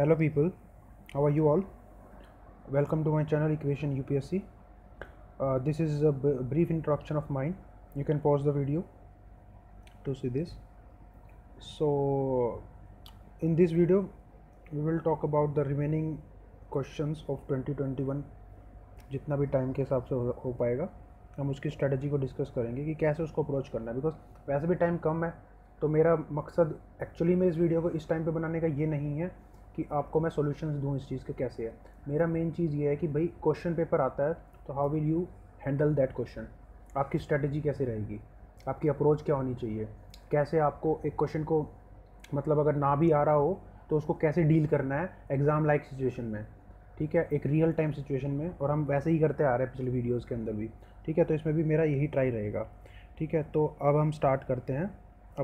hello people how are you all welcome to my channel equation UPSC this is a brief introduction of mind you can pause the video to see this so in this video we will talk about the remaining questions of 2021 जितना भी time के हिसाब से हो पाएगा हम उसकी strategy को डिस्कस करेंगे कि कैसे उसको अप्रोच करना है बिकॉज वैसे भी टाइम कम है तो मेरा मकसद एक्चुअली में इस वीडियो को इस टाइम पे बनाने का ये नहीं है कि आपको मैं सॉल्यूशंस दूँ इस चीज़ के कैसे है मेरा मेन चीज़ ये है कि भाई क्वेश्चन पेपर आता है तो how will you handle that question आपकी स्ट्रेटजी कैसे रहेगी आपकी अप्रोच क्या होनी चाहिए कैसे आपको एक क्वेश्चन को मतलब अगर ना भी आ रहा हो तो उसको कैसे डील करना है एग्ज़ाम लाइक सिचुएशन में ठीक है एक रियल टाइम सिचुएशन में और हम वैसे ही करते आ रहे हैं पिछले वीडियोज़ के अंदर भी ठीक है तो इसमें भी मेरा यही ट्राई रहेगा ठीक है तो अब हम स्टार्ट करते हैं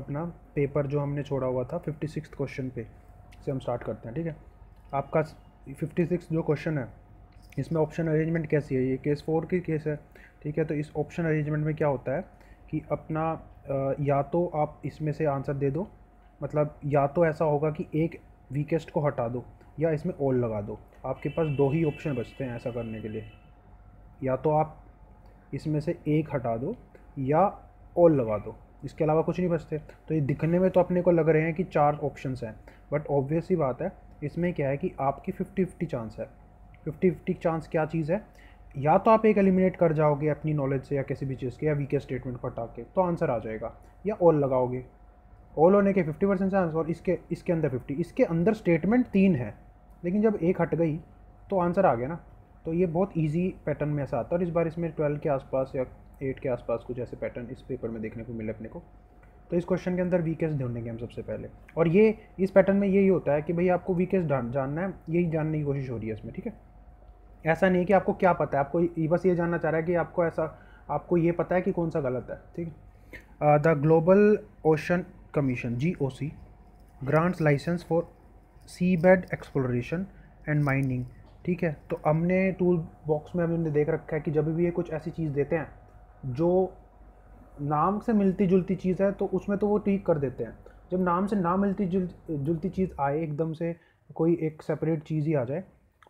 अपना पेपर जो हमने छोड़ा हुआ था फिफ्टी सिक्स क्वेश्चन पे से हम स्टार्ट करते हैं ठीक है आपका फिफ्टी सिक्स जो क्वेश्चन है इसमें ऑप्शन अरेंजमेंट कैसी है ये केस फोर की केस है ठीक है तो इस ऑप्शन अरेंजमेंट में क्या होता है कि अपना या तो आप इसमें से आंसर दे दो मतलब या तो ऐसा होगा कि एक वीकेस्ट को हटा दो या इसमें ऑल लगा दो आपके पास दो ही ऑप्शन बचते हैं ऐसा करने के लिए या तो आप इसमें से एक हटा दो या ऑल लगा दो इसके अलावा कुछ नहीं बचते तो ये दिखने में तो अपने को लग रहे हैं कि चार ऑप्शन हैं बट ऑब्वियस ही बात है इसमें क्या है कि आपकी फिफ्टी फिफ्टी चांस है फिफ्टी फिफ्टी चांस क्या चीज़ है या तो आप एक एलिमिनेट कर जाओगे अपनी नॉलेज से या किसी भी चीज़ के या वीके स्टेटमेंट को हटा के तो आंसर आ जाएगा या ऑल लगाओगे ऑल होने के फिफ्टी परसेंट चांस और इसके इसके अंदर फिफ्टी इसके अंदर स्टेटमेंट तीन है लेकिन जब एक हट गई तो आंसर आ गया ना तो ये बहुत ईजी पैटर्न में ऐसा आता है और इस बार इसमें ट्वेल्व के आसपास या एट के आसपास कुछ ऐसे पैटर्न इस पेपर में देखने को मिले अपने को तो इस क्वेश्चन के अंदर वीकेस्ट ढूंढेंगे हम सबसे पहले और ये इस पैटर्न में यही होता है कि भाई आपको वीकेस्ट जानना है यही जानने की कोशिश हो रही है इसमें ठीक है ऐसा नहीं है कि आपको क्या पता है आपको बस ये जानना चाह रहा है कि आपको ऐसा आपको ये पता है कि कौन सा गलत है ठीक the global ocean commission G O C grants licence for seabed exploration and mining ठीक है तो हमने टूल बॉक्स में हमने देख रखा है कि जब भी ये कुछ ऐसी चीज़ देते हैं जो नाम से मिलती जुलती चीज़ है तो उसमें तो वो ठीक कर देते हैं जब नाम से ना मिलती जुल जुलती चीज़ आए एकदम से कोई एक सेपरेट चीज़ ही आ जाए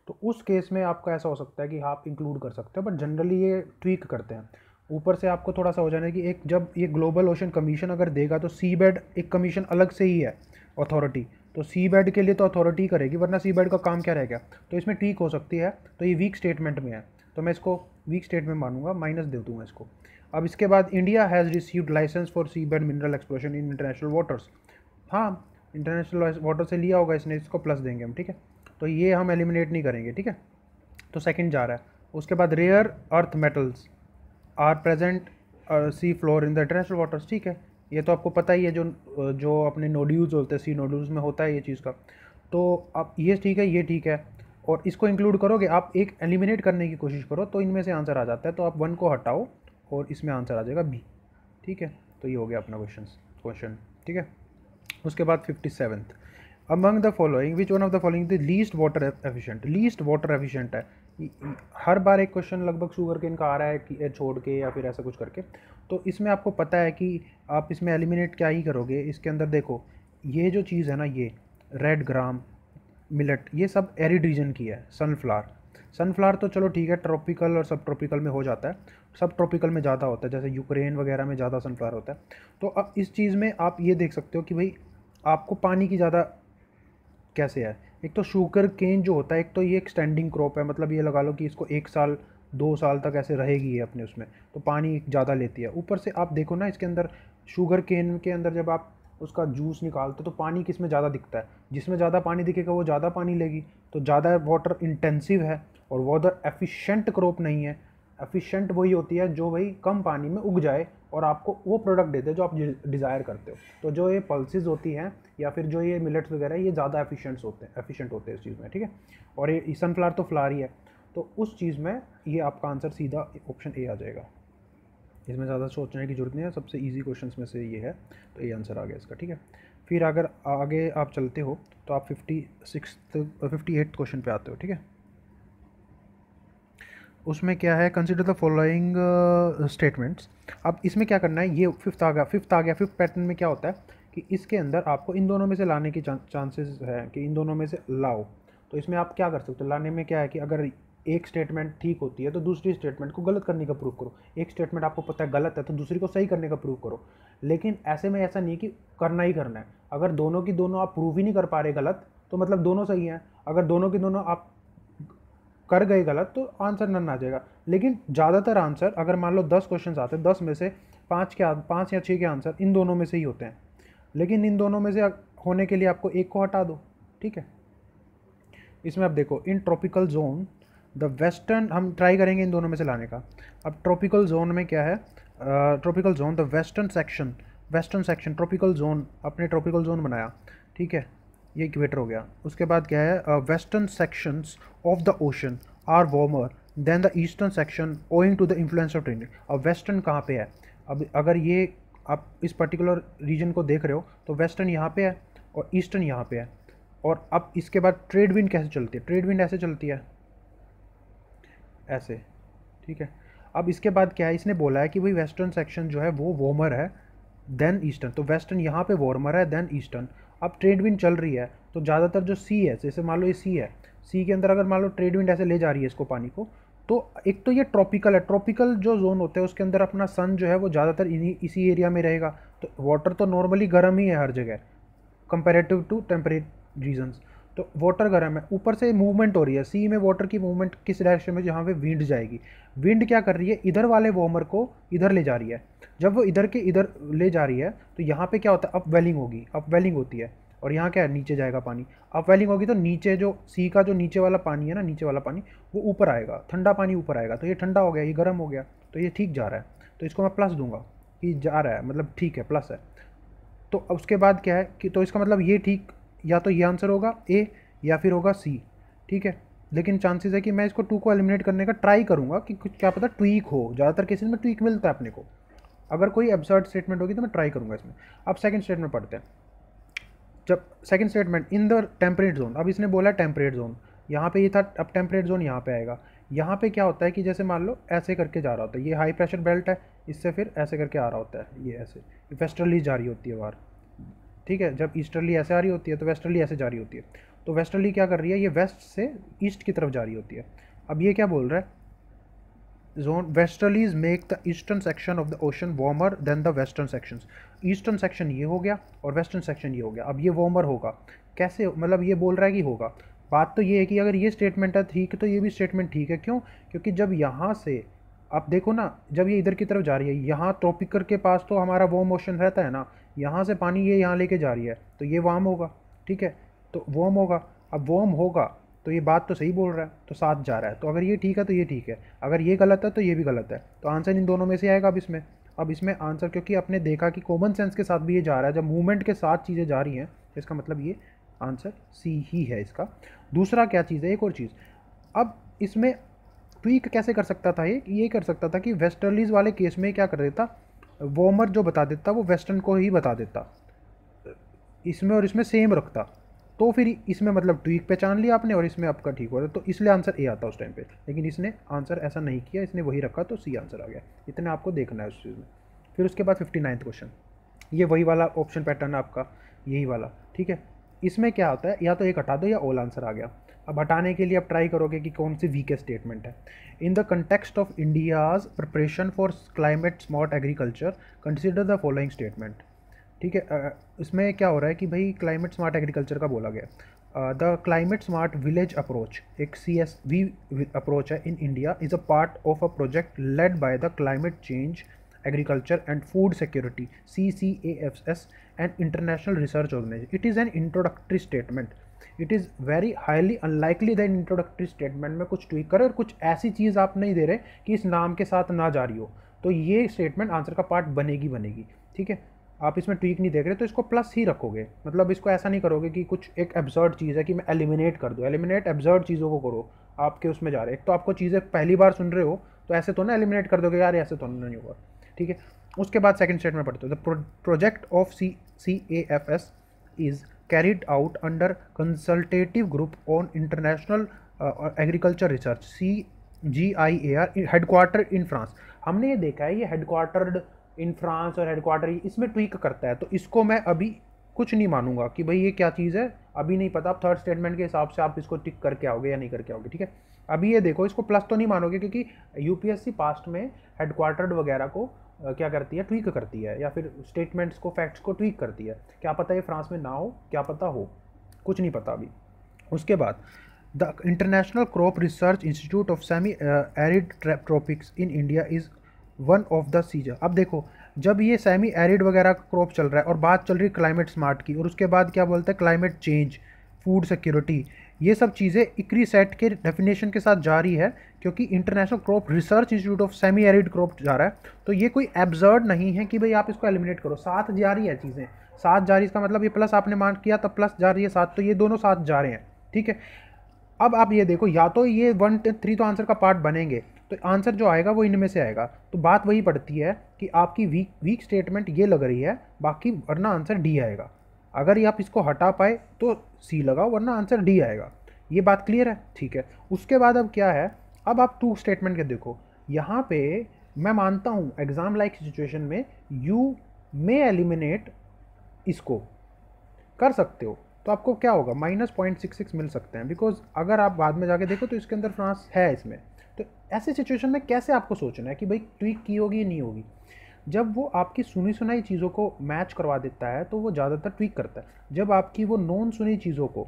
तो उस केस में आपका ऐसा हो सकता है कि आप इंक्लूड कर सकते हो बट जनरली ये ट्वीक करते हैं ऊपर से आपको थोड़ा सा हो जाना है कि एक जब ये ग्लोबल ओशन कमीशन अगर देगा तो सी बेड एक कमीशन अलग से ही है अथॉरिटी तो सी बेड के लिए तो अथॉरिटी करेगी वरना सी बेड का काम क्या रहेगा तो इसमें ठीक हो सकती है तो ये वीक स्टेटमेंट में है तो मैं इसको वीक स्टेटमेंट मानूंगा माइनस दे दूंगा इसको अब इसके बाद India has received licence for seabed mineral exploration in international waters हाँ इंटरनेशनल वाटर से लिया होगा इसने इसको प्लस देंगे हम ठीक है तो ये हम एलिमिनेट नहीं करेंगे ठीक है तो सेकेंड जा रहा है उसके बाद rare earth metals are present sea floor in the international waters ठीक है ये तो आपको पता ही है जो जो अपने नोड्यूज होते हैं सी नोड्यूज में होता है ये चीज़ का तो आप ये ठीक है ये ठीक है और इसको इंक्लूड करोगे आप एक एलिमिनेट करने की कोशिश करो तो इनमें से आंसर आ जाता है तो आप वन को हटाओ और इसमें आंसर आ जाएगा बी ठीक है तो ये हो गया अपना क्वेश्चन क्वेश्चन ठीक है उसके बाद fifty seventh among the following which one of the following the least water efficient least water efficient है हर बार एक क्वेश्चन लगभग शुगर केन का आ रहा है कि छोड़ के या फिर ऐसा कुछ करके तो इसमें आपको पता है कि आप इसमें एलिमिनेट क्या ही करोगे इसके अंदर देखो ये जो चीज़ है ना ये रेड ग्राम मिलट ये सब एरिड रीजन की है सनफ्लावर सनफ्लावर तो चलो ठीक है ट्रॉपिकल और सब ट्रॉपिकल में हो जाता है सब ट्रॉपिकल में ज़्यादा होता है जैसे यूक्रेन वगैरह में ज़्यादा सनफ्लावर होता है तो अब इस चीज़ में आप ये देख सकते हो कि भाई आपको पानी की ज़्यादा कैसे है एक तो शुगर केन जो होता है एक तो ये एक स्टैंडिंग क्रॉप है मतलब ये लगा लो कि इसको एक साल दो साल तक ऐसे रहेगी ये अपने उसमें तो पानी ज़्यादा लेती है ऊपर से आप देखो ना इसके अंदर शुगर केन के अंदर जब आप उसका जूस निकालते तो पानी किस में ज़्यादा दिखता है जिसमें ज़्यादा पानी दिखेगा वो ज़्यादा पानी लेगी तो ज़्यादा वाटर इंटेंसिव है और वाटर एफिशेंट क्रॉप नहीं है एफिशिएंट वही होती है जो भाई कम पानी में उग जाए और आपको वो प्रोडक्ट देते हैं जो आप डिज़ायर करते हो तो जो ये पल्सिस होती हैं या फिर जो ये मिलेट्स वगैरह ये ज़्यादा एफिशिएंट्स होते हैं एफिशिएंट होते हैं इस चीज़ में ठीक है और ये सनफ्लावर तो फ्लार ही है तो उस चीज़ में ये आपका आंसर सीधा ऑप्शन ए आ जाएगा इसमें ज़्यादा सोचने की जरूरत नहीं है सबसे ईजी क्वेश्चन में से ये है तो ये आंसर आ गया इसका ठीक है फिर अगर आगे आप चलते हो तो आप fifty six fifty eight question पे आते हो ठीक है उसमें क्या है कंसिडर द फॉलोइंग स्टेटमेंट्स अब इसमें क्या करना है ये फिफ्थ आ गया फिफ्थ आ गया फिफ्थ पैटर्न में क्या होता है कि इसके अंदर आपको इन दोनों में से लाने की चांसेस है कि इन दोनों में से लाओ तो इसमें आप क्या कर सकते हो लाने में क्या है कि अगर एक स्टेटमेंट ठीक होती है तो दूसरी स्टेटमेंट को गलत करने का प्रूव करो एक स्टेटमेंट आपको पता है गलत है तो दूसरी को सही करने का प्रूव करो लेकिन ऐसे में ऐसा नहीं कि करना ही करना है अगर दोनों की दोनों आप प्रूव ही नहीं कर पा रहे गलत तो मतलब दोनों सही हैं अगर दोनों की दोनों आप कर गए गलत तो आंसर नन आ जाएगा लेकिन ज़्यादातर आंसर अगर मान लो दस क्वेश्चन आते हैं दस में से पाँच के पाँच या छः के आंसर इन दोनों में से ही होते हैं लेकिन इन दोनों में से होने के लिए आपको एक को हटा दो ठीक है इसमें आप देखो in tropical zone the western हम ट्राई करेंगे इन दोनों में से लाने का अब ट्रॉपिकल जोन में क्या है tropical zone the western section western section tropical zone अपने ट्रॉपिकल जोन बनाया ठीक है ये इक्वेटर हो गया उसके बाद क्या है western sections of the ocean are warmer than the eastern section owing to the influence of trending अब वेस्टर्न कहाँ पे है अब अगर ये आप इस पर्टिकुलर रीजन को देख रहे हो तो वेस्टर्न यहाँ पे है और ईस्टर्न यहाँ पे है और अब इसके बाद ट्रेड विंड कैसे चलती है ट्रेड विंड ऐसे चलती है ऐसे ठीक है अब इसके बाद क्या है इसने बोला है कि भाई वेस्टर्न सेक्शन जो है वो वार्मर है देन ईस्टर्न तो वेस्टर्न यहाँ पे वार्मर है देन ईस्टर्न अब ट्रेड विंड चल रही है तो ज़्यादातर जो सी है जैसे मान लो ये सी है सी के अंदर अगर मान लो ट्रेड विंड ऐसे ले जा रही है इसको पानी को तो एक तो ये ट्रॉपिकल है ट्रॉपिकल जो जोन होता है उसके अंदर अपना सन जो है वो ज़्यादातर इसी एरिया में रहेगा तो वाटर तो नॉर्मली गर्म ही है हर जगह कंपेरेटिव टू टेम्परेट रीजन्स तो वाटर गर्म है ऊपर से मूवमेंट हो रही है सी में वाटर की मूवमेंट किस डायरेक्शन में जहाँ पे विंड जाएगी विंड क्या कर रही है इधर वाले वॉमर को इधर ले जा रही है जब वो इधर के इधर ले जा रही है तो यहाँ पे क्या होता है अप वेलिंग होगी अप वेलिंग होती है और यहाँ क्या है नीचे जाएगा पानी अप वेलिंग होगी तो नीचे जो सी का जो नीचे वाला पानी है ना नीचे वाला पानी वो ऊपर आएगा ठंडा पानी ऊपर आएगा तो ये ठंडा हो गया ये गर्म हो गया तो ये ठीक जा रहा है तो इसको मैं प्लस दूंगा कि जा रहा है मतलब ठीक है प्लस है तो उसके बाद क्या है कि तो इसका मतलब ये ठीक या तो ये आंसर होगा ए या फिर होगा सी ठीक है लेकिन चांसेस है कि मैं इसको टू को एलिमिनेट करने का ट्राई करूँगा कि कुछ क्या पता ट्वीक हो ज़्यादातर केसेज में ट्वीक मिलता है अपने को अगर कोई एब्सर्ड स्टेटमेंट होगी तो मैं ट्राई करूँगा इसमें अब सेकेंड स्टेटमेंट पढ़ते हैं जब second statement in the temperate zone अब इसने बोला टेम्परेट जोन यहाँ पे ये था अब टेम्परेट जोन यहाँ पे आएगा यहाँ पे क्या होता है कि जैसे मान लो ऐसे करके जा रहा होता है ये हाई प्रेशर बेल्ट है इससे फिर ऐसे करके आ रहा होता है ये ऐसे फेस्ट्रली जा रही होती है बाहर ठीक है जब ईस्टर्ली ऐसे आ रही होती है तो वेस्टर्ली ऐसे जा रही होती है तो वेस्टर्ली क्या कर रही है ये वेस्ट से ईस्ट की तरफ जा रही होती है अब ये क्या बोल रहा है zone westerlies make the eastern section of the ocean warmer than the western sections eastern section ये हो गया और वेस्टर्न सेक्शन ये हो गया अब ये वार्मर होगा कैसे मतलब ये बोल रहा है कि होगा बात तो ये है कि अगर ये स्टेटमेंट है ठीक तो ये भी स्टेटमेंट ठीक है क्यों क्योंकि जब यहाँ से आप देखो ना जब ये इधर की तरफ जा रही है यहाँ ट्रॉपिकर के पास तो हमारा वॉम ओशन रहता है ना यहाँ से पानी ये यहाँ लेके जा रही है तो ये वाम होगा ठीक है तो वॉर्म होगा अब वॉर्म होगा तो ये बात तो सही बोल रहा है तो साथ जा रहा है तो अगर ये ठीक है तो ये ठीक है अगर ये गलत है तो ये भी गलत है तो आंसर इन दोनों में से आएगा अब इसमें अब इसमें आंसर क्योंकि आपने देखा कि कॉमन सेंस के साथ भी ये जा रहा है जब मूवमेंट के साथ चीज़ें जा रही हैं तो इसका मतलब ये आंसर सी ही है इसका दूसरा क्या चीज़ है एक और चीज़ अब इसमें ट्वीक कैसे कर सकता था ये ये कर सकता था कि वेस्टर्लीज वाले केस में क्या कर देता वॉमर जो बता देता वो वेस्टर्न को ही बता देता इसमें और इसमें सेम रखता तो फिर इसमें मतलब ट्वीक पहचान लिया आपने और इसमें आपका ठीक हो रहा तो इसलिए आंसर ए आता उस टाइम पे लेकिन इसने आंसर ऐसा नहीं किया इसने वही रखा तो सी आंसर आ गया इतना आपको देखना है उस चीज़ में फिर उसके बाद फिफ्टी नाइन्थ क्वेश्चन ये वही वाला ऑप्शन पैटर्न है आपका यही वाला ठीक है इसमें क्या होता है या तो एक हटा दो या ऑल आंसर आ गया अब हटाने के लिए आप ट्राई करोगे कि कौन सी वीकेस्ट स्टेटमेंट है in the context of India's preparation for climate smart agriculture consider the following statement ठीक है इसमें क्या हो रहा है कि भाई क्लाइमेट स्मार्ट एग्रीकल्चर का बोला गया the climate smart village approach एक सी एस वी अप्रोच है in India is a part of a project led by the climate change agriculture and food security C C A F S and international research organisation it is an introductory statement it is very highly unlikely that introductory statement में कुछ tweak करें और कुछ ऐसी चीज़ आप नहीं दे रहे कि इस नाम के साथ ना जा रही हो तो ये स्टेटमेंट आंसर का पार्ट बनेगी बनेगी ठीक है आप इसमें ट्वीक नहीं देख रहे तो इसको प्लस ही रखोगे मतलब इसको ऐसा नहीं करोगे कि कुछ एक एब्जर्ड चीज़ है कि मैं एलिमिनेट कर दूँ एलिमिनेट एब्जर्ड चीज़ों को करो आपके उसमें जा रहे एक तो आपको चीज़ें पहली बार सुन रहे हो तो ऐसे तो ना एलिमिनेट कर दोगे यार ऐसे तो नहीं होगा ठीक है उसके बाद स्टेट स्टेटमेंट पढ़ते हो the project of C C A F S is carried out under consultative group on international uh, uh agriculture research C G I A R headquarter in France हमने ये देखा है ये हेडक्वार्टर्ड इन फ्रांस और headquarter इसमें tweak करता है तो इसको मैं अभी कुछ नहीं मानूंगा कि भाई ये क्या चीज़ है अभी नहीं पता आप थर्ड स्टेटमेंट के हिसाब से आप इसको टिक करके आओगे या नहीं करके आओगे ठीक है अभी ये देखो इसको प्लस तो नहीं मानोगे क्योंकि यूपीएससी पास्ट में हेडक्वार्टर्ड वगैरह को क्या करती है ट्वीक करती है या फिर स्टेटमेंट्स को फैक्ट्स को ट्वीक करती है क्या पता ये फ्रांस में ना हो क्या पता हो कुछ नहीं पता अभी उसके बाद the international crop research institute of semi arid tropics in India is one of the season अब देखो जब ये सेमी एरिड वगैरह क्रॉप चल रहा है और बात चल रही है क्लाइमेट स्मार्ट की और उसके बाद क्या बोलते हैं क्लाइमेट चेंज फूड सिक्योरिटी ये सब चीज़ें इक्री सेट के डेफिनेशन के साथ जा रही है क्योंकि international crop research institute of semi arid crop जा रहा है तो ये कोई एब्जर्ड नहीं है कि भाई आप इसको एलिमिनेट करो साथ जा रही है चीज़ें साथ जा रही इसका मतलब ये प्लस आपने मार्क किया तो प्लस जा रही है साथ तो ये दोनों साथ जा रहे हैं ठीक है अब आप ये देखो या तो ये वन थ्री तो आंसर का पार्ट बनेंगे तो आंसर जो आएगा वो इनमें से आएगा तो बात वही पड़ती है कि आपकी वीक वीक स्टेटमेंट ये लग रही है बाकी वरना आंसर डी आएगा अगर ये आप इसको हटा पाए तो सी लगाओ वरना आंसर डी आएगा ये बात क्लियर है ठीक है उसके बाद अब क्या है अब आप टू स्टेटमेंट के देखो यहाँ पे मैं मानता हूँ एग्ज़ाम लाइक सिचुएशन में यू मे एलिमिनेट इसको कर सकते हो तो आपको क्या होगा माइनस पॉइंट सिक्स सिक्स मिल सकते हैं बिकॉज अगर आप बाद में जाके देखो तो इसके अंदर फ्रांस है इसमें तो ऐसे सिचुएशन में कैसे आपको सोचना है कि भाई ट्विक की होगी नहीं होगी जब वो आपकी सुनी सुनाई चीज़ों को मैच करवा देता है तो वो ज़्यादातर ट्वीक करता है जब आपकी वो नॉन सुनी चीज़ों को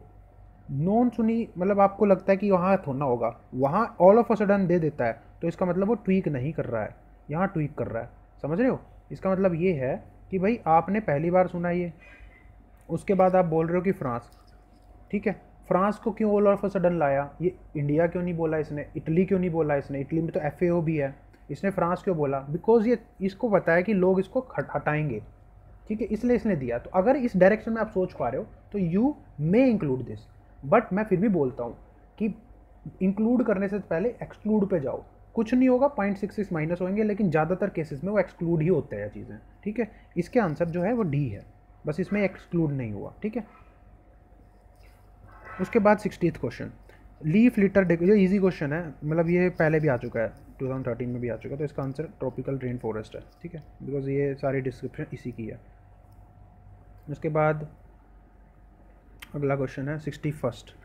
नॉन सुनी मतलब आपको लगता है कि वहाँ थोड़ा होगा वहाँ ऑल ऑफ अ सडन दे देता है तो इसका मतलब वो ट्वीक नहीं कर रहा है यहाँ ट्वीक कर रहा है समझ रहे हो इसका मतलब ये है कि भाई आपने पहली बार सुना ये उसके बाद आप बोल रहे हो कि फ्रांस ठीक है फ्रांस को क्यों ऑल ऑफ अ सडन लाया ये इंडिया क्यों नहीं बोला इसने इटली क्यों नहीं बोला इसने इटली में तो एफ भी है इसने फ्रांस क्यों बोला बिकॉज ये इसको पता है कि लोग इसको हटाएंगे ठीक है इसलिए इसने दिया तो अगर इस डायरेक्शन में आप सोच पा रहे हो तो you may include this but मैं फिर भी बोलता हूँ कि इंक्लूड करने से पहले एक्सक्लूड पे जाओ कुछ नहीं होगा पॉइंट सिक्स सिक्स माइनस होंगे लेकिन ज़्यादातर केसेस में वो एक्सक्लूड ही होते हैं चीज़ें ठीक है इसके आंसर जो है वो डी है बस इसमें एक्सक्लूड नहीं हुआ ठीक है उसके बाद सिक्सटीथ क्वेश्चन लीफ लिटर ये इजी क्वेश्चन है मतलब ये पहले भी आ चुका है 2013 में भी आ चुका तो इसका आंसर ट्रॉपिकल रेन फॉरेस्ट है ठीक है बिकॉज ये सारी डिस्क्रिप्शन इसी की है उसके बाद अगला क्वेश्चन है sixty first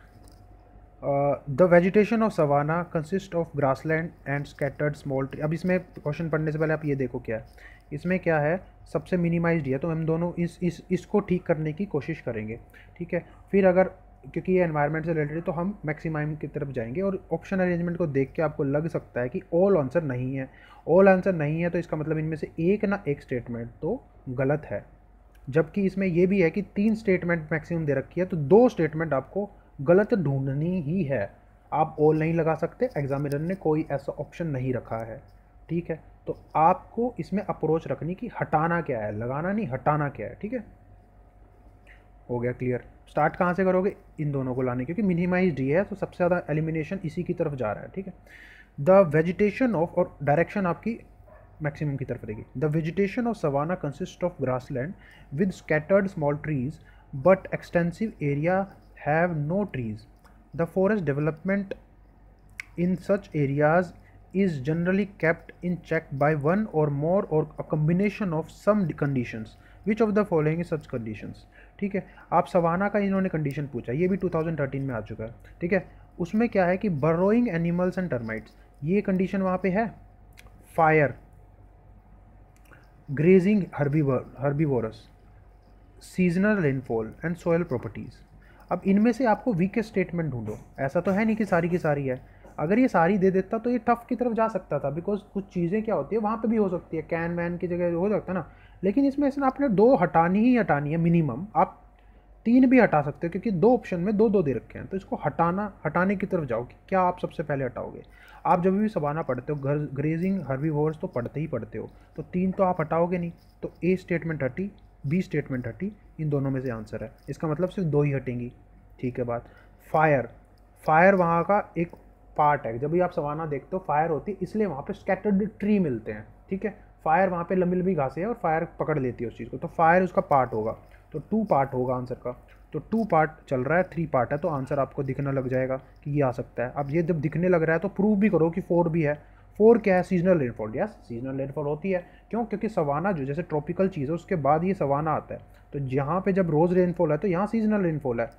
the vegetation of savanna consist of grass land and scattered small tree अब इसमें क्वेश्चन पढ़ने से पहले आप ये देखो क्या है इसमें क्या है सबसे मिनिमाइज्ड है तो हम दोनों इस इस इसको ठीक करने की कोशिश करेंगे ठीक है फिर अगर क्योंकि ये एनवायरनमेंट से रिलेटेड है तो हम मैक्सिमाइम की तरफ जाएंगे और ऑप्शन अरेंजमेंट को देख के आपको लग सकता है कि ऑल आंसर नहीं है ऑल आंसर नहीं है तो इसका मतलब इनमें से एक ना एक स्टेटमेंट तो गलत है जबकि इसमें यह भी है कि तीन स्टेटमेंट मैक्सिमम दे रखी है तो दो स्टेटमेंट आपको गलत ढूंढनी ही है आप ऑल नहीं लगा सकते एग्जामिनर ने कोई ऐसा ऑप्शन नहीं रखा है ठीक है तो आपको इसमें अप्रोच रखनी कि हटाना क्या है लगाना नहीं हटाना क्या है ठीक है हो गया क्लियर स्टार्ट कहाँ से करोगे इन दोनों को लाने क्योंकि मिनिमाइज डी है तो सबसे ज़्यादा एलिमिनेशन इसी की तरफ जा रहा है ठीक है द वेजिटेशन ऑफ और डायरेक्शन आपकी मैक्सिमम की तरफ रहेगी the vegetation of savanna consist of grass land with scattered small trees but extensive area have no trees the forest development in such areas is generally kept in check by one or more or a combination of some conditions which of the following such conditions ठीक है आप savanna का इन्होंने condition पूछा ये भी 2013 में आ चुका है ठीक है उसमें क्या है कि बरोइंग एनिमल्स एंड टर्माइट्स ये कंडीशन वहाँ पे है fire grazing herbivorous seasonal rainfall and soil properties अब इनमें से आपको वीकेस्ट स्टेटमेंट ढूंढो ऐसा तो है नहीं कि सारी की सारी है अगर ये सारी दे देता तो ये टफ की तरफ जा सकता था बिकॉज कुछ चीज़ें क्या होती है वहाँ पे भी हो सकती है कैन वैन की जगह हो सकता है ना लेकिन इसमें इसने आपने दो हटानी ही हटानी है मिनिमम आप तीन भी हटा सकते हो क्योंकि दो ऑप्शन में दो दो दे रखे हैं तो इसको हटाना हटाने की तरफ जाओ कि क्या आप सबसे पहले हटाओगे आप जब भी सबाना पढ़ते हो घर ग्रेजिंग हरवी वोर्स तो पढ़ते ही पढ़ते हो तो तीन तो आप हटाओगे नहीं तो ए स्टेटमेंट हटी बी स्टेटमेंट हटी इन दोनों में से आंसर है इसका मतलब सिर्फ दो ही हटेंगी ठीक है बात फायर फायर वहाँ का एक पार्ट है जब भी आप सवाना देखते हो फायर होती है इसलिए वहाँ पे स्कैटर्ड ट्री मिलते हैं ठीक है फायर वहाँ पे लंबी लंबी घासें हैं और फायर पकड़ लेती है उस चीज़ को तो फायर उसका पार्ट होगा तो टू पार्ट होगा आंसर का तो टू पार्ट चल रहा है थ्री पार्ट है तो आंसर आपको दिखने लग जाएगा कि ये आ सकता है अब ये जब दिखने लग रहा है तो प्रूव भी करो कि फोर भी है फोर क्या है seasonal rainfall yes seasonal rainfall होती है क्यों क्योंकि सवाना जो जैसे ट्रॉपिकल चीज़ है उसके बाद ये सवाना आता है तो यहाँ पे जब रोज़ रेनफॉल है तो यहाँ सीजनल रेनफॉल है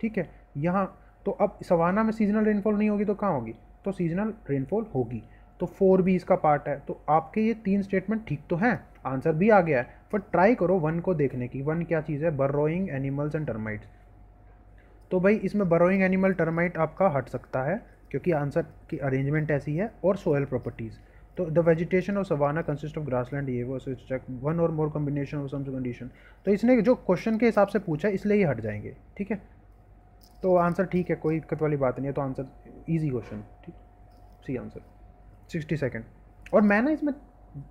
ठीक है यहाँ तो अब सवाना में सीजनल रेनफॉल नहीं होगी तो कहाँ होगी तो सीजनल रेनफॉल होगी तो फोर भी इसका पार्ट है तो आपके ये तीन स्टेटमेंट ठीक तो हैं आंसर भी आ गया है पर ट्राई करो वन को देखने की वन क्या चीज़ है बर्रोइंग एनिमल्स एंड टर्माइट्स तो भाई इसमें बर्रोइंग एनिमल टर्माइट आपका हट सकता है क्योंकि आंसर की अरेंजमेंट ऐसी है और सोयल प्रॉपर्टीज़ तो the vegetation of savanna consist of grass land ये वो check one or more combination of some condition तो इसने जो क्वेश्चन के हिसाब से पूछा है इसलिए ही हट जाएंगे ठीक है तो आंसर ठीक है कोई दिक्कत वाली बात नहीं है तो आंसर ईजी क्वेश्चन ठीक सी आंसर सिक्सटी सेकेंड और मैं ना इसमें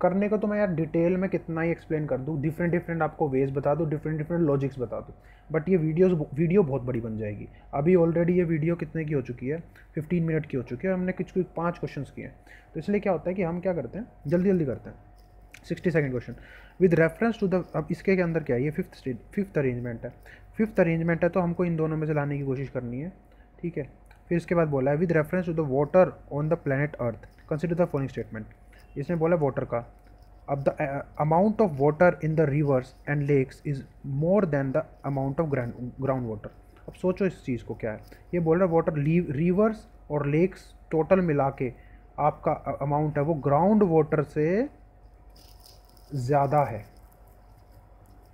करने का तो मैं यार डिटेल में कितना ही एक्सप्लेन कर दूँ डिफरेंट डिफरेंट आपको वेज बता दूँ डिफरेंट डिफरेंट लॉजिक्स बता दूँ बट ये वीडियो वीडियो बहुत बड़ी बन जाएगी अभी ऑलरेडी ये वीडियो कितने की हो चुकी है फिफ्टीन मिनट की हो चुकी है और हमने कुछ कुछ पाँच क्वेश्चन किए हैं तो इसलिए क्या होता है कि हम क्या करते हैं जल्दी जल्दी करते हैं sixty second question with reference to the अब इसके के अंदर क्या है ये फिफ्थ फिफ्थ अरेंजमेंट है फिफ्थ अरेंजमेंट है तो हमको इन दोनों में से लाने की कोशिश करनी है ठीक है फिर इसके बाद बोला है with reference to the water on the planet earth consider the following statement इसमें बोला वाटर का अब the amount of water in the rivers and lakes is more than the amount of ground water अब सोचो इस चीज़ को क्या है ये बोल रहा है वाटर रिवर्स और लेक्स टोटल मिला के आपका अमाउंट है वो ग्राउंड वाटर से ज़्यादा है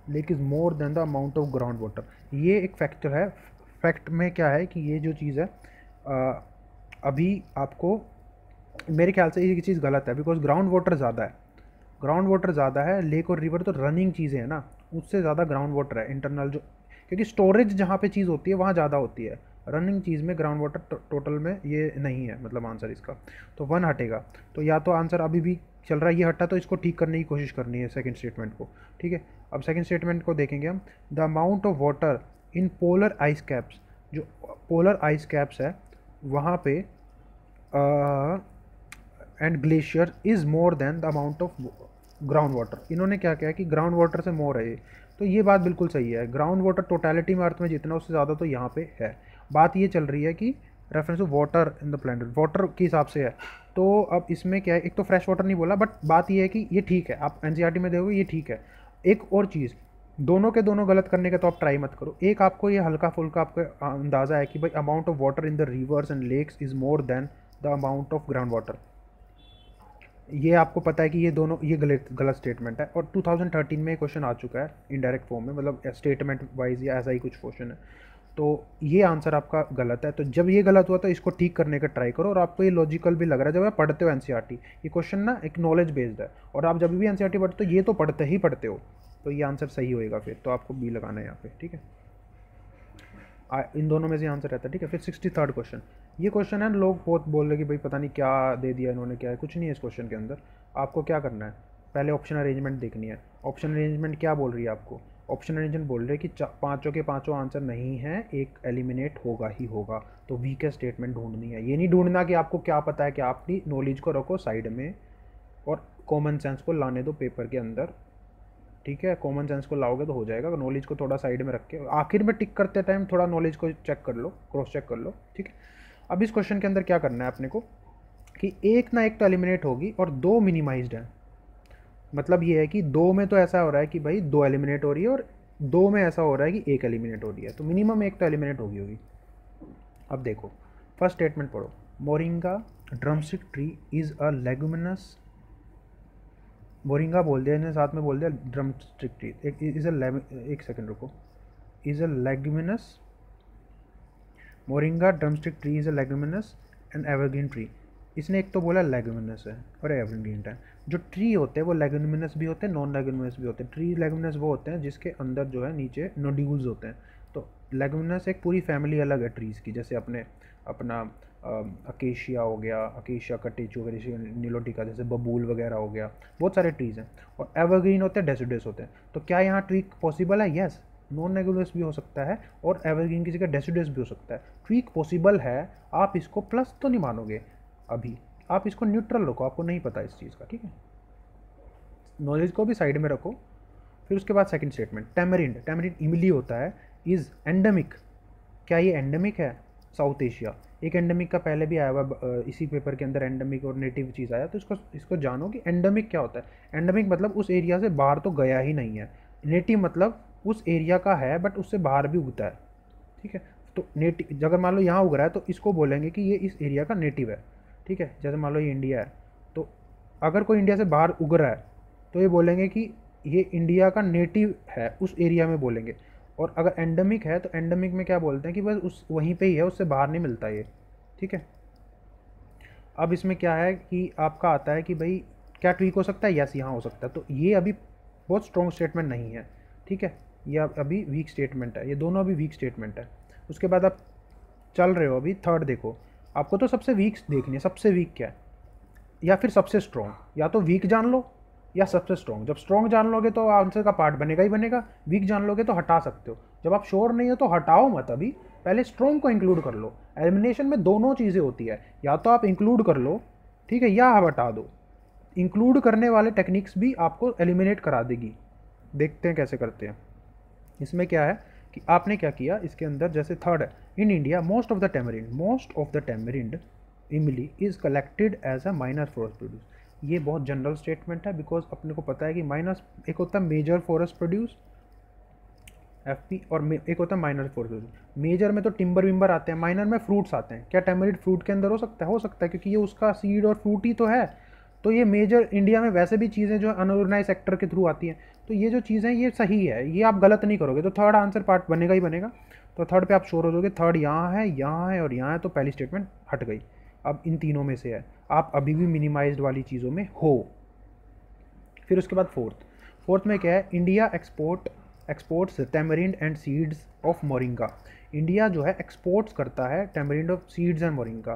lake is more than the amount of ground water ये एक फैक्टर है फैक्ट में क्या है कि ये जो चीज़ है अभी आपको मेरे ख्याल से ये चीज़ गलत है बिकॉज ग्राउंड वाटर ज़्यादा है ग्राउंड वाटर ज़्यादा है लेक और रिवर तो रनिंग चीज़ें हैं ना उससे ज़्यादा ग्राउंड वाटर है इंटरनल जो क्योंकि स्टोरेज जहाँ पे चीज़ होती है वहाँ ज़्यादा होती है रनिंग चीज़ में ग्राउंड वाटर टो, टोटल में ये नहीं है मतलब आंसर इसका तो वन हटेगा तो या तो आंसर अभी भी चल रहा है ये हटा तो इसको ठीक करने की कोशिश करनी है सेकेंड स्टेटमेंट को ठीक है अब सेकेंड स्टेटमेंट को देखेंगे हम the amount of water in polar ice caps जो पोलर आइस कैप्स है वहाँ पे and glacier is more than the amount of ground water इन्होंने क्या किया कि ग्राउंड वाटर से मोर है ये तो ये बात बिल्कुल सही है ग्राउंड वाटर टोटेलिटी में अर्थ में जितना उससे ज़्यादा तो यहाँ पे है बात ये चल रही है कि reference to water in the planet water के हिसाब से है तो अब इसमें क्या है एक तो फ्रेश वाटर नहीं बोला बट बात यह है कि ये ठीक है आप एन e में देखोगे ये ठीक है एक और चीज़ दोनों के दोनों गलत करने का तो आप ट्राई मत करो एक आपको ये हल्का फुल्का आपका अंदाज़ा है कि भाई amount of water in the rivers and lakes is more than the amount of ground water ये आपको पता है कि ये दोनों ये गलत गलत स्टेटमेंट है और 2013 में क्वेश्चन आ चुका है इनडायरेक्ट फॉर्म में मतलब स्टेटमेंट वाइज या ऐसा ही कुछ क्वेश्चन है तो ये आंसर आपका गलत है तो जब ये गलत हुआ तो इसको ठीक करने का ट्राई करो और आपको ये लॉजिकल भी लग रहा है जब आप पढ़ते हो एन e ये क्वेश्चन ना एक नॉलेज बेस्ड है और आप जब भी एन e पढ़ते हो तो ये तो पढ़ते ही पढ़ते हो तो ये आंसर सही होएगा फिर तो आपको बी लगाना है यहाँ पे ठीक है इन दोनों में से आंसर रहता है ठीक है फिर सिक्सटी थर्ड क्वेश्चन ये क्वेश्चन है लोग बहुत बोल रहे कि भाई पता नहीं क्या दे दिया इन्होंने क्या है कुछ नहीं है इस क्वेश्चन के अंदर आपको क्या करना है पहले ऑप्शन अरेंजमेंट देखनी है ऑप्शन अरेंजमेंट क्या बोल रही है आपको ऑप्शन अरेंजमेंट बोल रहे हैं कि पाँचों के पाँचों आंसर नहीं है एक एलिमिनेट होगा ही होगा तो वीक स्टेटमेंट ढूंढनी है ये नहीं ढूंढना कि आपको क्या पता है कि आपकी नॉलेज को रखो साइड में और कॉमन सेंस को लाने दो पेपर के अंदर ठीक है कॉमन सेंस को लाओगे तो हो जाएगा नॉलेज को थोड़ा साइड में रख के आखिर में टिक करते टाइम थोड़ा नॉलेज को चेक कर लो क्रॉस चेक कर लो ठीक है अब इस क्वेश्चन के अंदर क्या करना है अपने को कि एक ना एक तो एलिमिनेट होगी और दो मिनिमाइज्ड हैं मतलब ये है कि दो में तो ऐसा हो रहा है कि भाई दो एलिमिनेट हो रही है और दो में ऐसा हो रहा है कि एक एलिमिनेट हो रही है तो मिनिमम एक तो एलिमिनेट होगी होगी अब देखो फर्स्ट स्टेटमेंट पढ़ो moringa drumstick tree is a leguminous बोरिंगा बोल दिया इन्हें साथ में बोल दिया ड्रम स्ट्रिक टीथ एक इज अ एक सेकेंड रुको is a leguminous moringa drumstick tree is a leguminous and evergreen tree इसने एक तो बोला लेगमिनस है और एवरग्रीन है जो ट्री होते हैं वो लेगमिनस भी होते हैं नॉन लेगमिनस भी होते हैं ट्री लेगमिनस वो होते हैं जिसके अंदर जो है नीचे नोड्यूल्स होते हैं तो लेगमिनस एक पूरी फैमिली अलग है ट्रीज़ की जैसे अपने अपना अकेशिया हो गया अकेशिया कटेचू जैसे नीलोटिका जैसे बबूल वगैरह हो गया बहुत सारे ट्रीज़ हैं और एवरग्रीन होते हैं डेसिडस होते हैं तो क्या यहाँ ट्रीक पॉसिबल है येस नॉन नेगुलस भी हो सकता है और एवरग्रीन की जगह डेसिडस भी हो सकता है ट्रीक पॉसिबल है आप इसको प्लस तो नहीं मानोगे अभी आप इसको न्यूट्रल रखो आपको नहीं पता इस चीज़ का ठीक है नॉलेज को भी साइड में रखो फिर उसके बाद सेकंड स्टेटमेंट टैमरिन टैमरिन इमली होता है इज़ एंडेमिक क्या ये एंडेमिक है साउथ एशिया एक एंडेमिक का पहले भी आया हुआ इसी पेपर के अंदर एंडेमिक और नेटिव चीज़ आया तो इसको इसको जानो कि एंडेमिक क्या होता है एंडेमिक मतलब उस एरिया से बाहर तो गया ही नहीं है नेटिव मतलब उस एरिया का है बट उससे बाहर भी उगता है ठीक है तो नेटिव अगर मान लो यहाँ उग रहा है तो इसको बोलेंगे कि ये इस एरिया का नेटिव है ठीक है जैसे मान लो ये इंडिया है तो अगर कोई इंडिया से बाहर उग रहा है तो ये बोलेंगे कि ये इंडिया का नेटिव है उस एरिया में बोलेंगे और अगर एंडेमिक है तो एंडेमिक में क्या बोलते हैं कि बस उस वहीं पे ही है उससे बाहर नहीं मिलता ये ठीक है अब इसमें क्या है कि आपका आता है कि भाई क्या ट्वीक हो सकता है यस यहाँ हो सकता है तो ये अभी बहुत स्ट्रॉन्ग स्टेटमेंट नहीं है ठीक है ये अभी वीक स्टेटमेंट है ये दोनों अभी वीक स्टेटमेंट है उसके बाद आप चल रहे हो अभी थर्ड देखो आपको तो सबसे वीक देखनी है सबसे वीक क्या है या फिर सबसे स्ट्रॉन्ग या तो वीक जान लो या सबसे स्ट्रॉन्ग जब स्ट्रॉन्ग जान लोगे तो आंसर का पार्ट बनेगा ही बनेगा वीक जान लोगे तो हटा सकते हो जब आप श्योर नहीं हो तो हटाओ मत अभी पहले स्ट्रॉन्ग को इंक्लूड कर लो एलिमिनेशन में दोनों चीज़ें होती है या तो आप इंक्लूड कर लो ठीक है या आप हटा दो इंक्लूड करने वाले टेक्निक्स भी आपको एलिमिनेट करा देगी देखते हैं कैसे करते हैं इसमें क्या है कि आपने क्या किया इसके अंदर जैसे थर्ड है in India most of the tamarind most of the tamarind इमली is collected as a minor forest produce ये बहुत जनरल स्टेटमेंट है बिकॉज अपने को पता है कि माइनस एक होता है major forest produce F P और एक होता है माइनर प्रोड्यूस मेजर में तो टिम्बर विम्बर आते हैं माइनर में फ्रूट्स आते हैं क्या टेमरिड फ्रूट के अंदर हो सकता है हो सकता है क्योंकि ये उसका सीड और फ्रूट ही तो है तो ये मेजर इंडिया में वैसे भी चीज़ें जो अनऑर्गेनाइज सेक्टर के थ्रू आती हैं तो ये जो चीज़ें हैं ये सही है ये आप गलत नहीं करोगे तो थर्ड आंसर पार्ट बनेगा ही बनेगा तो थर्ड पे आप शोर हो जाओगे थर्ड यहाँ है यहाँ है और यहाँ है तो पहली स्टेटमेंट हट गई अब इन तीनों में से है आप अभी भी मिनिमाइज वाली चीज़ों में हो फिर उसके बाद फोर्थ फोर्थ में क्या है India export exports tamarind and seeds of moringa India जो है एक्सपोर्ट्स करता है tamarind of seeds and moringa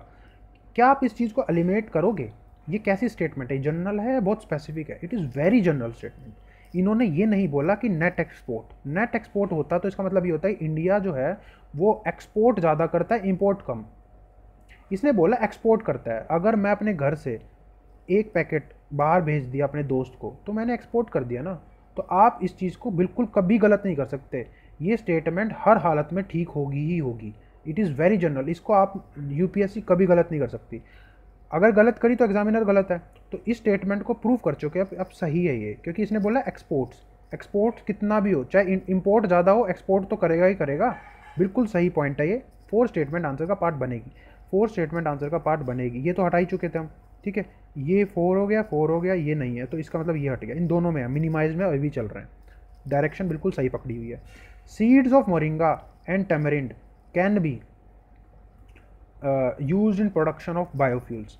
क्या आप इस चीज़ को एलिमिनेट करोगे ये कैसी स्टेटमेंट है जनरल है बहुत स्पेसिफिक है it is very general statement इन्होंने ये नहीं बोला कि नेट एक्सपोर्ट नेट एक्सपोर्ट होता तो इसका मतलब ये होता है इंडिया जो है वो एक्सपोर्ट ज़्यादा करता है इम्पोर्ट कम इसने बोला एक्सपोर्ट करता है अगर मैं अपने घर से एक पैकेट बाहर भेज दिया अपने दोस्त को तो मैंने एक्सपोर्ट कर दिया ना तो आप इस चीज़ को बिल्कुल कभी गलत नहीं कर सकते ये स्टेटमेंट हर हालत में ठीक होगी ही होगी इट इज़ वेरी जनरल इसको आप यू कभी गलत नहीं कर सकती अगर गलत करी तो एग्जामिनर गलत है तो इस स्टेटमेंट को प्रूव कर चुके अब अब सही है ये क्योंकि इसने बोला एक्सपोर्ट्स एक्सपोर्ट कितना भी हो चाहे इम्पोर्ट ज़्यादा हो एक्सपोर्ट तो करेगा ही करेगा बिल्कुल सही पॉइंट है ये फोर स्टेटमेंट आंसर का पार्ट बनेगी फोर स्टेटमेंट आंसर का पार्ट बनेगी ये तो हटा ही चुके थे हम ठीक है ये फोर हो गया फोर हो गया ये नहीं है तो इसका मतलब ये हट गया इन दोनों में है मिनिमाइज में अभी भी चल रहे हैं डायरेक्शन बिल्कुल सही पकड़ी हुई है seeds of moringa and tamarind can be use in production of biofuels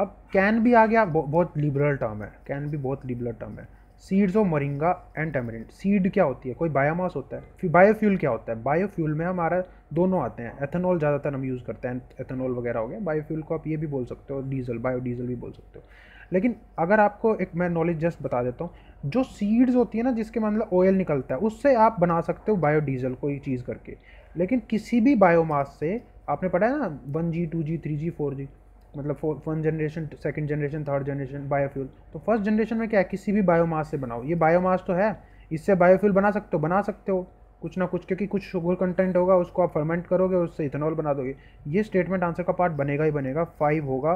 अब कैन भी आ गया बहुत लिबरल टर्म है कैन भी बहुत लिबरल टर्म है seeds of moringa and tamarind seed क्या होती है कोई बायोमास होता है बायोफ्यूल क्या होता है बायोफ्यूल में हमारा दोनों आते हैं एथेनॉल ज़्यादातर हम यूज़ करते हैं एथेनॉल वगैरह हो गया बायोफ्यूल को आप ये भी बोल सकते हो डीजल बायो डीजल भी बोल सकते हो लेकिन अगर आपको एक मैं नॉलेज जस्ट बता देता हूँ जो सीड्स होती है ना जिसके मतलब ऑयल निकलता है उससे आप बना सकते हो बायोडीजल कोई चीज़ करके लेकिन किसी भी बायोमास से आपने पढ़ा है ना one G two G three G four G मतलब first generation second generation third generation biofuel तो फर्स्ट जनरेशन में क्या है किसी भी बायोमास से बनाओ ये बायोमास तो है इससे बायोफ्यूल बना सकते हो बना सकते हो कुछ ना कुछ क्योंकि कुछ शुगर कंटेंट होगा उसको आप फर्मेंट करोगे उससे इथेनॉल बना दोगे ये स्टेटमेंट आंसर का पार्ट बनेगा ही बनेगा फाइव होगा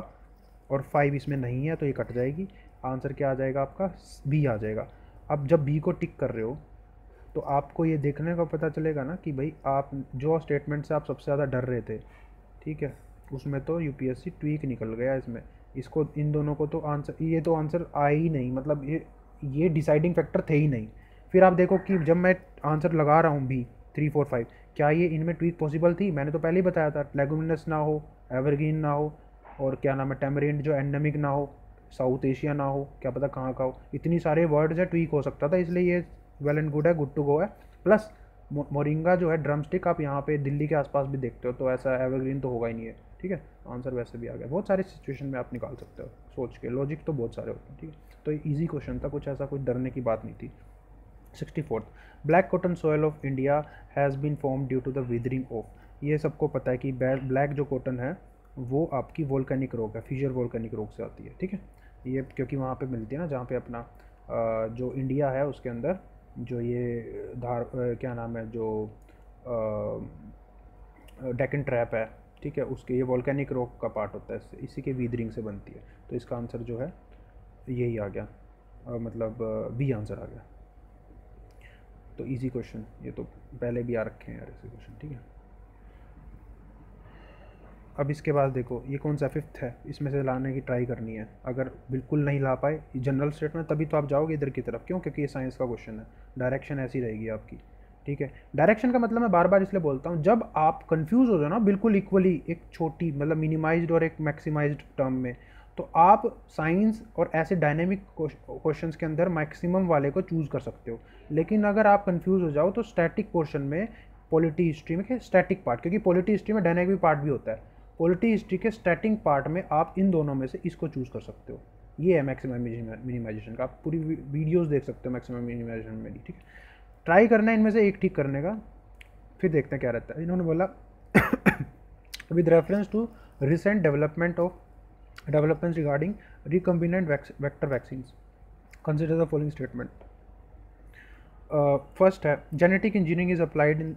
और फाइव इसमें नहीं है तो ये कट जाएगी आंसर क्या आ जाएगा आपका बी आ जाएगा अब जब बी को टिक कर रहे हो तो आपको ये देखने का पता चलेगा ना कि भाई आप जो स्टेटमेंट से आप सबसे ज़्यादा डर रहे थे ठीक है उसमें तो यू ट्वीक निकल गया इसमें इसको इन दोनों को तो आंसर ये तो आंसर आया ही नहीं मतलब ये ये डिसाइडिंग फैक्टर थे ही नहीं फिर आप देखो कि जब मैं आंसर लगा रहा हूँ भी थ्री फोर फाइव क्या ये इनमें ट्वीक पॉसिबल थी मैंने तो पहले ही बताया था लेगोमिनस ना हो एवरग्रीन ना हो और क्या नाम है टेमरेंट जो एंडमिक ना हो साउथ एशिया ना हो क्या पता कहाँ का हो इतनी सारे वर्ड्स है ट्वीक हो सकता था इसलिए ये वेल एंड गुड है गुड टू गो है प्लस मोरिंगा जो है स्टिक आप यहाँ पे दिल्ली के आसपास भी देखते हो तो ऐसा एवरग्रीन तो होगा ही नहीं है ठीक है आंसर वैसे भी आ गया बहुत सारे सिचुएशन में आप निकाल सकते हो सोच के लॉजिक तो बहुत सारे होते हैं ठीक है तो ईजी क्वेश्चन था कुछ ऐसा कुछ डरने की बात नहीं थी sixty fourth black cotton soil of India has been form due to the weathering of ये सबको पता है कि ब्लैक जो कॉटन है वो आपकी वोल्केनिक रोग है फ्यूजर वोल्केनिक रोग से आती है ठीक है ये क्योंकि वहाँ पे मिलती है ना जहाँ पे अपना जो इंडिया है उसके अंदर जो ये धार क्या नाम है जो डेकन ट्रैप है ठीक है उसके ये वॉल्कैनिक रॉक का पार्ट होता है इसी के वीदरिंग से बनती है तो इसका आंसर जो है यही आ गया आ, मतलब बी आंसर आ गया तो इजी क्वेश्चन ये तो पहले भी आ रखे हैं यार ऐसे क्वेश्चन ठीक है अब इसके बाद देखो ये कौन सा फिफ्थ है इसमें से लाने की ट्राई करनी है अगर बिल्कुल नहीं ला पाए जनरल स्टेट में तभी तो आप जाओगे इधर की तरफ क्यों क्योंकि ये साइंस का क्वेश्चन है डायरेक्शन ऐसी रहेगी आपकी ठीक है डायरेक्शन का मतलब मैं बार बार इसलिए बोलता हूँ जब आप कन्फ्यूज हो जाओ ना बिल्कुल इक्वली एक छोटी मतलब मिनिमाइज्ड और एक मैक्सिमाइज टर्म में तो आप साइंस और ऐसे डायनेमिक क्वेश्चंस के अंदर मैक्सिमम वाले को चूज़ कर सकते हो लेकिन अगर आप कंफ्यूज हो जाओ तो स्टैटिक पोर्शन में पॉलिटी हिस्ट्री में स्टैटिक पार्ट क्योंकि पॉलिटी हिस्ट्री में डायनेमिक पार्ट भी होता है पॉलिटी हिस्ट्री के स्टैटिक पार्ट में आप इन दोनों में से इसको चूज़ कर सकते हो ये है मैक्सिमम मिनिमाइजेशन का आप पूरी वीडियोज़ देख सकते हो मैक्सिमम मिनिमाइजेशन में ठीक है ट्राई करना है इनमें से एक ठीक करने का फिर देखते हैं क्या रहता है इन्होंने बोला with reference to recent development of development regarding recombinant vector vaccine consider the following statement first है genetic engineering is applied in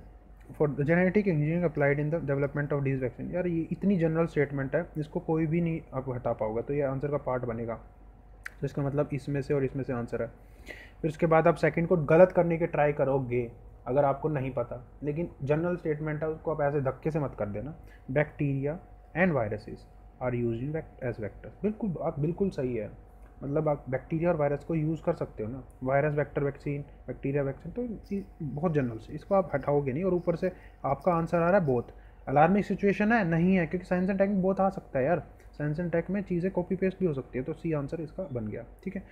for the genetic engineering applied in the development of this vaccine यार ये इतनी general statement है जिसको कोई भी नहीं आप हटा पाओगे तो ये आंसर का पार्ट बनेगा तो इसका मतलब इसमें से और इसमें से आंसर है फिर उसके बाद आप सेकंड को गलत करने की ट्राई करोगे अगर आपको नहीं पता लेकिन जनरल स्टेटमेंट है उसको आप ऐसे धक्के से मत कर देना bacteria and viruses are use in as vector बिल्कुल आप बिल्कुल सही है मतलब आप बैक्टीरिया और वायरस को यूज़ कर सकते हो ना virus vector vaccine bacteria vaccine तो बहुत जनरल से इसको आप हटाओगे नहीं और ऊपर से आपका आंसर आ रहा है बहुत अलार्मिंग सिचुएशन है नहीं है क्योंकि साइंस एंड टेक में बहुत आ सकता है यार साइंस एंड टेक में चीज़ें कॉपी पेस्ट भी हो सकती है तो सी आंसर इसका बन गया ठीक है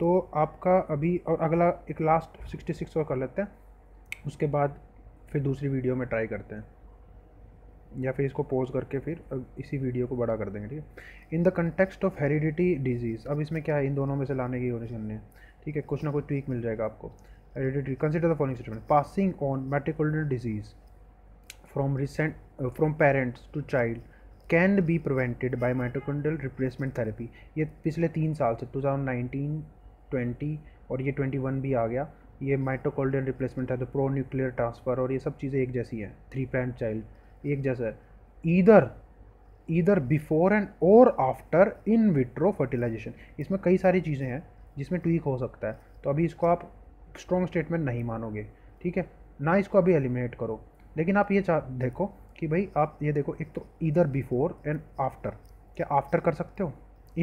तो आपका अभी और अगला एक लास्ट सिक्सटी सिक्स और कर लेते हैं उसके बाद फिर दूसरी वीडियो में ट्राई करते हैं या फिर इसको पोज करके फिर इसी वीडियो को बड़ा कर देंगे ठीक है in the context of heredity disease अब इसमें क्या है इन दोनों में से लाने की कोशिश नहीं है ठीक है कुछ ना कुछ ट्वीक मिल जाएगा आपको heredity consider the following statement passing on mitochondrial disease from recent from parents to child can be prevented by mitochondrial replacement therapy ये पिछले तीन साल से 2019 ट्वेंटी और ये ट्वेंटी वन भी आ गया ये माइटोकॉल्ड्रियल रिप्लेसमेंट है तो प्रो न्यूक्लियर ट्रांसफ़र और ये सब चीज़ें एक जैसी हैं थ्री पैंट चाइल्ड एक जैसा है ईधर इधर बिफोर एंड और आफ्टर इन विट्रो फर्टिलाइजेशन इसमें कई सारी चीज़ें हैं जिसमें ट्वीक हो सकता है तो अभी इसको आप स्ट्रॉन्ग स्टेटमेंट नहीं मानोगे ठीक है ना इसको अभी एलिमिनेट करो लेकिन आप ये चाह देखो कि भाई आप ये देखो एक तो इधर बिफोर एंड आफ्टर क्या आफ्टर कर सकते हो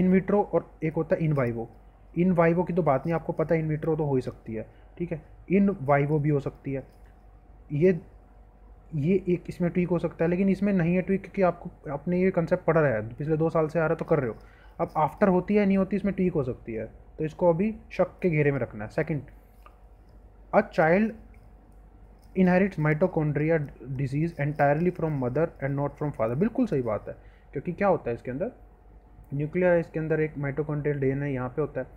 इन विट्रो और एक होता है इन वाइवो इन वाइवो की तो बात नहीं आपको पता है इन विट्रो तो हो ही सकती है ठीक है इन वाइवो भी हो सकती है ये ये एक इसमें ट्विक हो सकता है लेकिन इसमें नहीं है ट्विक क्योंकि आपको आपने ये कंसेप्ट पढ़ा रहा है पिछले दो साल से आ रहा तो कर रहे हो अब आफ्टर होती है नहीं होती इसमें ट्विक हो सकती है तो इसको अभी शक के घेरे में रखना है second a child inherits mitochondria disease entirely from mother and not from father बिल्कुल सही बात है क्योंकि क्या होता है इसके अंदर न्यूक्लियर इसके अंदर एक माइटोकॉन्ड्रियल डीएनए यहाँ पर होता है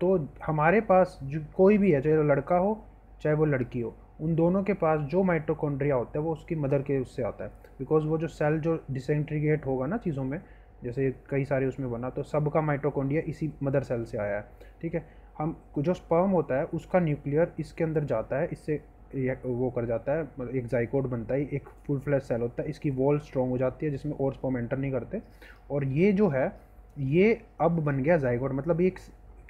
तो हमारे पास जो कोई भी है चाहे वो लड़का हो चाहे वो लड़की हो उन दोनों के पास जो माइटोकॉन्ड्रिया होता है वो उसकी मदर के उससे आता है बिकॉज वो जो सेल जो डिसेंट्रीगेट होगा ना चीज़ों में जैसे कई सारे उसमें बना तो सब का माइटोकॉन्ड्रिया इसी मदर सेल से आया है ठीक है हम जो स्पर्म होता है उसका न्यूक्लियर इसके अंदर जाता है इससे वो कर जाता है मतलब एक जाइकोड बनता है एक फुल फ्लैश सेल होता है इसकी वॉल स्ट्रॉन्ग हो जाती है जिसमें और स्पर्म एंटर नहीं करते और ये जो है ये अब बन गया जाइगोट मतलब एक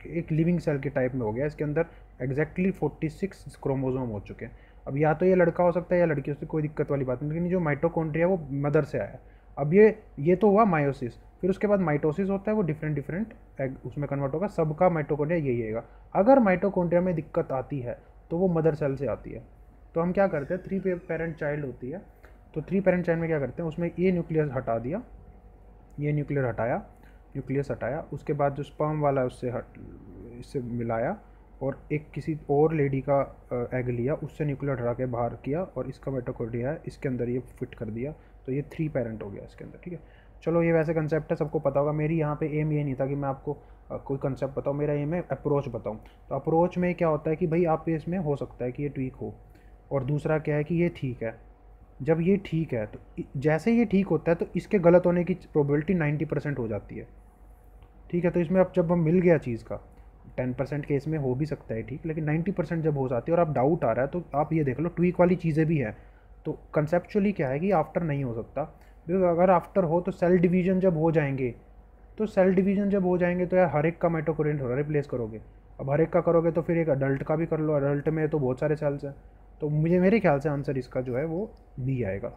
एक लिविंग सेल के टाइप में हो गया इसके अंदर एग्जैक्टली फोर्टी सिक्स क्रोमोजोम हो चुके हैं अब या तो ये लड़का हो सकता है या लड़की उसकी कोई दिक्कत वाली बात नहीं लेकिन जो माइटोकॉन्ड्रिया वो मदर से आया अब ये ये तो हुआ मायोसिस फिर उसके बाद माइटोसिस होता है वो डिफरेंट डिफरेंट एग उसमें कन्वर्ट होगा सबका माइटोकॉन्ड्रिया यही आएगा अगर माइटोकॉन्ड्रिया में दिक्कत आती है तो वो मदर सेल से आती है तो हम क्या करते हैं थ्री पेरेंट चाइल्ड होती है तो थ्री पेरेंट चाइल्ड में क्या करते हैं उसमें ये न्यूक्लियस हटा दिया ये न्यूक्लियर हटाया न्यूक्लियस हटाया उसके बाद जो स्पर्म वाला उससे हट इससे मिलाया और एक किसी और लेडी का एग लिया उससे न्यूक्लियर हटा के बाहर किया और इसका मेटोकोडिया है इसके अंदर ये फिट कर दिया तो ये थ्री पेरेंट हो गया इसके अंदर ठीक है चलो ये वैसे कंसेप्ट है सबको पता होगा मेरी यहाँ पे एम ये नहीं था कि मैं आपको कोई कंसेप्ट बताऊँ मेरा एम है अप्रोच बताऊँ तो अप्रोच में क्या होता है कि भाई आप इसमें हो सकता है कि ये ट्वीक हो और दूसरा क्या है कि ये ठीक है जब ये ठीक है तो जैसे ये ठीक होता है तो इसके गलत होने की प्रोबेबिलिटी नाइन्टी परसेंट हो जाती है ठीक है तो इसमें अब जब हम मिल गया चीज़ का टेन परसेंट केस में हो भी सकता है ठीक लेकिन नाइन्टी परसेंट जब हो जाती है और आप डाउट आ रहा है तो आप ये देख लो ट्वीक वाली चीज़ें भी हैं तो कंसेप्चुअली क्या है कि आफ्टर नहीं हो सकता बिकॉज अगर आफ्टर हो तो सेल डिवीजन जब हो जाएंगे तो सेल डिवीजन जब हो जाएंगे तो यार हर एक का माइटोकोरेंट हो रिप्लेस करोगे अब हर एक का करोगे तो फिर एक अडल्ट का भी कर लो अडल्ट में तो बहुत सारे सेल्स हैं तो मुझे मेरे ख्याल से आंसर इसका जो है वो बी आएगा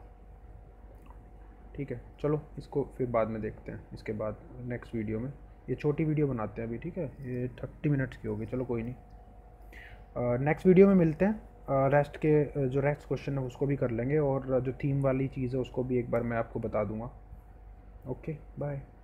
ठीक है चलो इसको फिर बाद में देखते हैं इसके बाद नेक्स्ट वीडियो में ये छोटी वीडियो बनाते हैं अभी ठीक है ये थर्टी मिनट्स की होगी चलो कोई नहीं नेक्स्ट वीडियो में मिलते हैं रेस्ट के जो रेस्ट क्वेश्चन है उसको भी कर लेंगे और जो थीम वाली चीज़ है उसको भी एक बार मैं आपको बता दूंगा ओके बाय